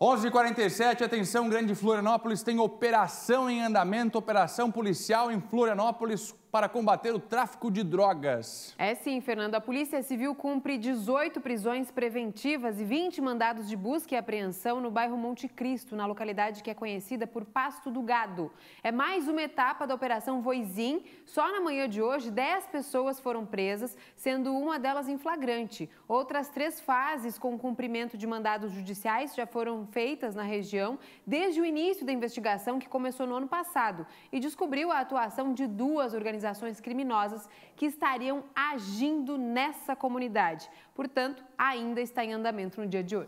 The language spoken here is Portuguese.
11:47, atenção, Grande Florianópolis tem operação em andamento, operação policial em Florianópolis para combater o tráfico de drogas. É sim, Fernando. A Polícia Civil cumpre 18 prisões preventivas e 20 mandados de busca e apreensão no bairro Monte Cristo, na localidade que é conhecida por Pasto do Gado. É mais uma etapa da Operação Voizim. Só na manhã de hoje, 10 pessoas foram presas, sendo uma delas em flagrante. Outras três fases com cumprimento de mandados judiciais já foram feitas na região desde o início da investigação que começou no ano passado e descobriu a atuação de duas organizações organizações criminosas que estariam agindo nessa comunidade. Portanto, ainda está em andamento no dia de hoje.